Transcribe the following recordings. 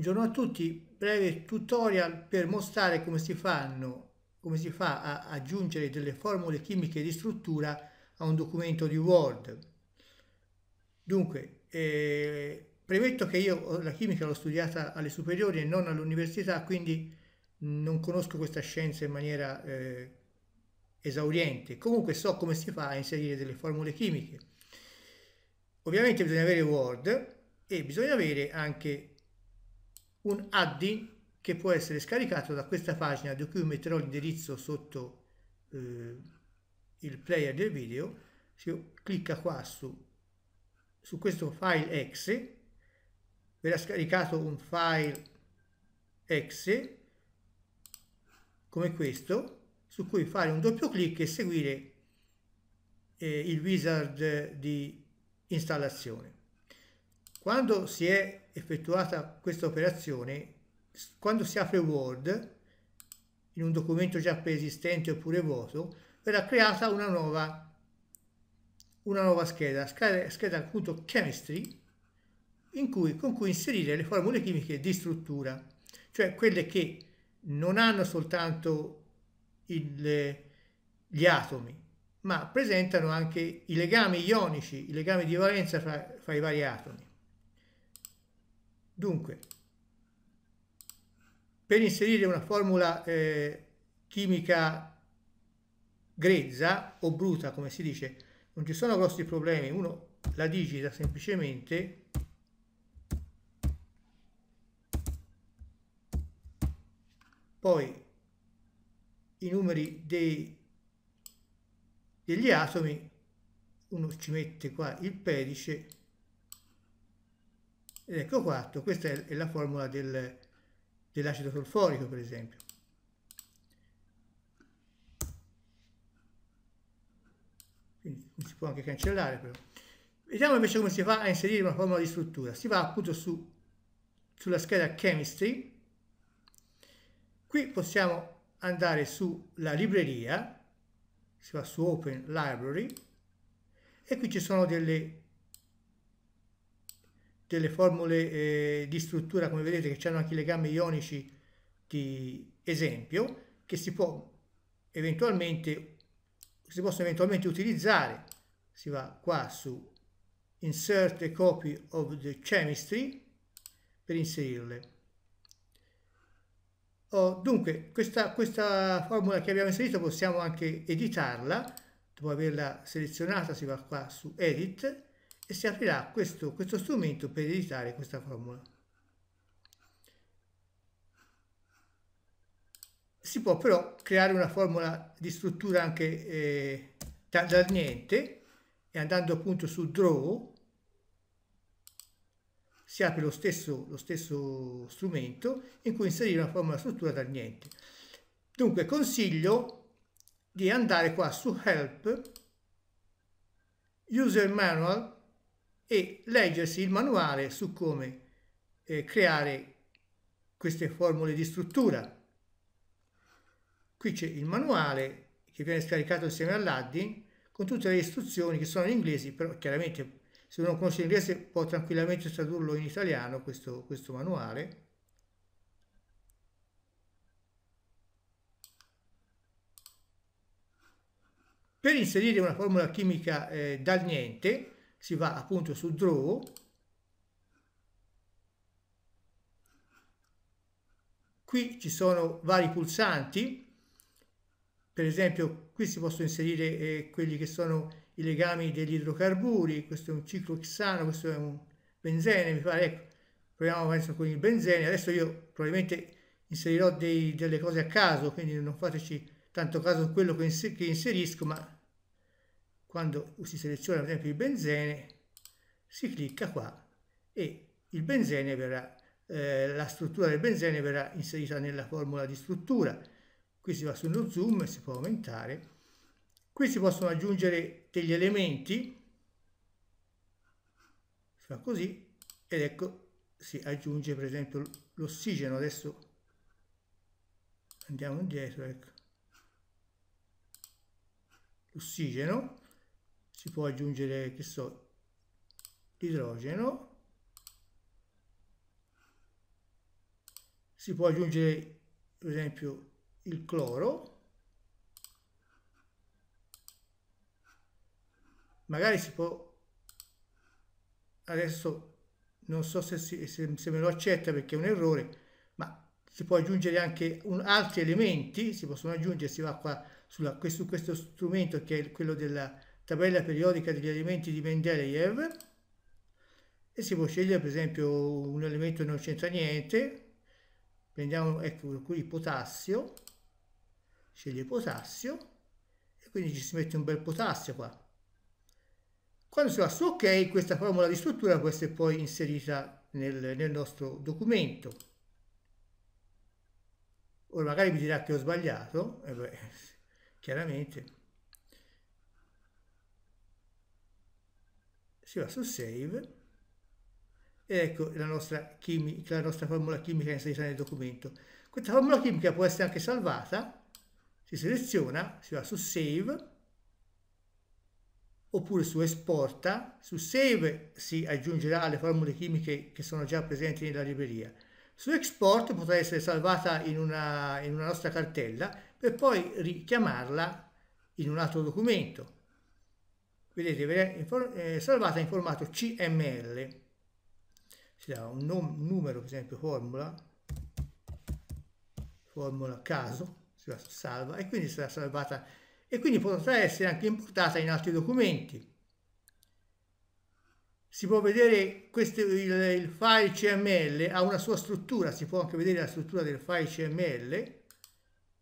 Buongiorno a tutti, breve tutorial per mostrare come si, fanno, come si fa a aggiungere delle formule chimiche di struttura a un documento di Word. Dunque, eh, premetto che io la chimica l'ho studiata alle superiori e non all'università, quindi non conosco questa scienza in maniera eh, esauriente. Comunque so come si fa a inserire delle formule chimiche. Ovviamente bisogna avere Word e bisogna avere anche un add che può essere scaricato da questa pagina di cui metterò l'indirizzo sotto eh, il player del video si clicca qua su, su questo file exe verrà scaricato un file exe come questo su cui fare un doppio clic e seguire eh, il wizard di installazione quando si è effettuata questa operazione, quando si apre Word, in un documento già preesistente oppure vuoto, verrà creata una nuova, una nuova scheda, scheda, scheda appunto chemistry, in cui, con cui inserire le formule chimiche di struttura, cioè quelle che non hanno soltanto il, gli atomi, ma presentano anche i legami ionici, i legami di valenza fra, fra i vari atomi. Dunque, per inserire una formula eh, chimica grezza o bruta, come si dice, non ci sono grossi problemi, uno la digita semplicemente poi i numeri dei, degli atomi uno ci mette qua il pedice ed ecco fatto, questa è la formula del, dell'acido solforico per esempio. Quindi si può anche cancellare però. Vediamo invece come si fa a inserire una formula di struttura. Si va appunto su, sulla scheda Chemistry, qui possiamo andare sulla libreria, si va su Open Library, e qui ci sono delle delle formule eh, di struttura, come vedete, che hanno anche i legami ionici di esempio, che si, può eventualmente, si possono eventualmente utilizzare. Si va qua su Insert a copy of the chemistry per inserirle. Oh, dunque, questa, questa formula che abbiamo inserito possiamo anche editarla. Dopo averla selezionata si va qua su Edit e si aprirà questo, questo strumento per editare questa formula. Si può però creare una formula di struttura anche eh, da, dal niente e andando appunto su Draw si apre lo stesso, lo stesso strumento in cui inserire una formula struttura dal niente. Dunque consiglio di andare qua su Help, User Manual, e leggersi il manuale su come eh, creare queste formule di struttura. Qui c'è il manuale che viene scaricato insieme all'Addin con tutte le istruzioni che sono in inglese, però chiaramente se uno conosce l'inglese può tranquillamente tradurlo in italiano questo, questo manuale. Per inserire una formula chimica eh, dal niente si va appunto su draw qui ci sono vari pulsanti per esempio qui si possono inserire eh, quelli che sono i legami degli idrocarburi questo è un ciclo ciclohexano questo è un benzene mi pare ecco proviamo adesso con il benzene adesso io probabilmente inserirò dei, delle cose a caso quindi non fateci tanto caso quello che, inser che inserisco ma quando si seleziona ad esempio il benzene, si clicca qua e il benzene verrà, eh, la struttura del benzene verrà inserita nella formula di struttura. Qui si va sullo zoom e si può aumentare. Qui si possono aggiungere degli elementi, si fa così, ed ecco si aggiunge per esempio l'ossigeno. Adesso andiamo indietro, ecco. L'ossigeno, si può aggiungere, che so, l'idrogeno, si può aggiungere, per esempio, il cloro, magari si può, adesso non so se, si, se, se me lo accetta perché è un errore, ma si può aggiungere anche un, altri elementi, si possono aggiungere, si va qua sulla, su questo strumento che è quello della, tabella periodica degli elementi di Mendeleev e si può scegliere per esempio un elemento che non c'entra niente, prendiamo ecco qui potassio, sceglie potassio e quindi ci si mette un bel potassio qua. Quando si va su ok questa formula di struttura può essere poi inserita nel, nel nostro documento ora magari mi dirà che ho sbagliato, eh beh, chiaramente si va su save e ecco la nostra, chimica, la nostra formula chimica inserita nel documento. Questa formula chimica può essere anche salvata, si seleziona, si va su save oppure su esporta, su save si aggiungerà le formule chimiche che sono già presenti nella libreria. Su export potrà essere salvata in una, in una nostra cartella per poi richiamarla in un altro documento vedete viene eh, salvata in formato CML si dà un numero per esempio formula formula caso si va salva e quindi sarà salvata e quindi potrà essere anche importata in altri documenti si può vedere questo, il, il, file cml ha una sua struttura si può anche vedere la struttura del file cml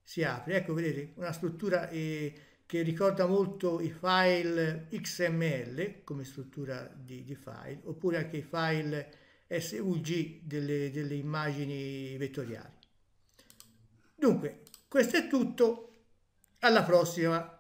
si apre ecco vedete una struttura eh, che ricorda molto i file XML come struttura di, di file, oppure anche i file SVG delle, delle immagini vettoriali. Dunque, questo è tutto, alla prossima!